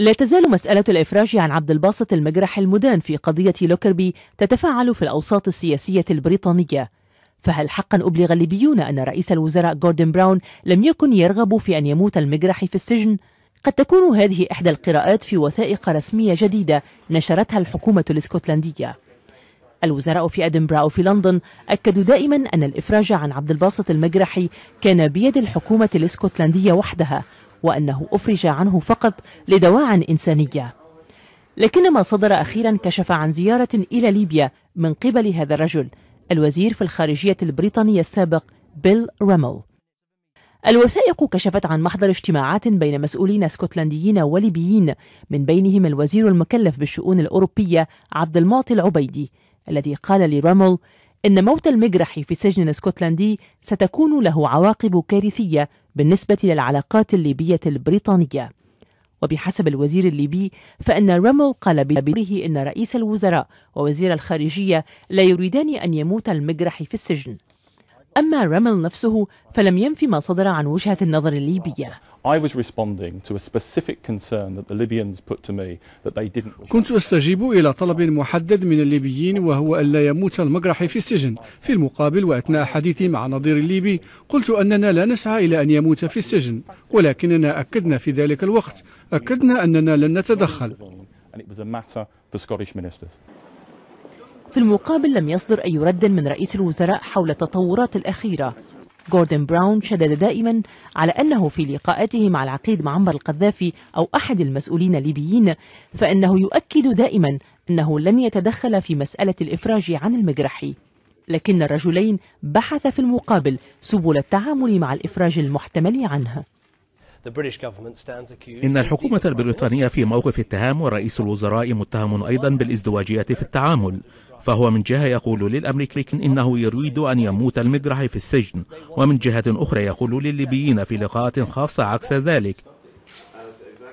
لا تزال مسألة الإفراج عن عبد الباسط المجرح المدان في قضية لوكربي تتفاعل في الأوساط السياسية البريطانية فهل حقا أبلغ الليبيون أن رئيس الوزراء جوردن براون لم يكن يرغب في أن يموت المجرح في السجن؟ قد تكون هذه إحدى القراءات في وثائق رسمية جديدة نشرتها الحكومة الاسكتلندية الوزراء في أدنبرا في لندن أكدوا دائما أن الإفراج عن عبد الباسط المجرحي كان بيد الحكومة الاسكتلندية وحدها وأنه أفرج عنه فقط لدواع إنسانية لكن ما صدر أخيرا كشف عن زيارة إلى ليبيا من قبل هذا الرجل الوزير في الخارجية البريطانية السابق بيل رامل الوثائق كشفت عن محضر اجتماعات بين مسؤولين اسكتلنديين وليبيين من بينهم الوزير المكلف بالشؤون الأوروبية عبد المعطي العبيدي الذي قال لرامل إن موت المجرح في سجن اسكتلندي ستكون له عواقب كارثية بالنسبة للعلاقات الليبية البريطانية وبحسب الوزير الليبي فإن رامل قال بدوره إن رئيس الوزراء ووزير الخارجية لا يريدان أن يموت المجرح في السجن أما رامل نفسه فلم ينفي ما صدر عن وجهة النظر الليبية كنت أستجيب إلى طلب محدد من الليبيين وهو ألا يموت المجرح في السجن في المقابل وأثناء حديثي مع نظير الليبي قلت أننا لا نسعى إلى أن يموت في السجن ولكننا أكدنا في ذلك الوقت أكدنا أننا لن نتدخل في المقابل لم يصدر أي رد من رئيس الوزراء حول التطورات الأخيرة جوردن براون شدد دائما على أنه في لقاءاته مع العقيد معمر القذافي أو أحد المسؤولين الليبيين فإنه يؤكد دائما أنه لن يتدخل في مسألة الإفراج عن المجرح لكن الرجلين بحثا في المقابل سبل التعامل مع الإفراج المحتمل عنه إن الحكومة البريطانية في موقف اتهام ورئيس الوزراء متهم أيضا بالازدواجية في التعامل فهو من جهة يقول للأمريكيين إنه يريد أن يموت المجرحي في السجن ومن جهة أخرى يقول للليبيين في لقاءات خاصة عكس ذلك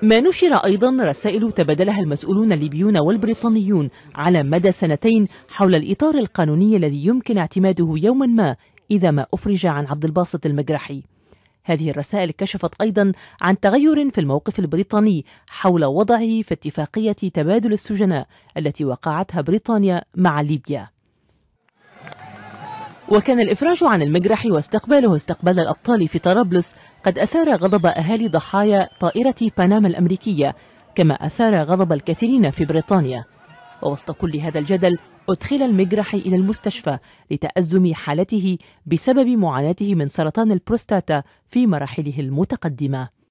ما نشر أيضا رسائل تبادلها المسؤولون الليبيون والبريطانيون على مدى سنتين حول الإطار القانوني الذي يمكن اعتماده يوما ما إذا ما أفرج عن عبد الباسط المجرحي هذه الرسائل كشفت أيضا عن تغير في الموقف البريطاني حول وضعه في اتفاقية تبادل السجناء التي وقعتها بريطانيا مع ليبيا وكان الإفراج عن المجرح واستقباله استقبال الأبطال في طرابلس قد أثار غضب أهالي ضحايا طائرة باناما الأمريكية كما أثار غضب الكثيرين في بريطانيا ووسط كل هذا الجدل أدخل المجرح إلى المستشفى لتأزم حالته بسبب معاناته من سرطان البروستاتا في مراحله المتقدمة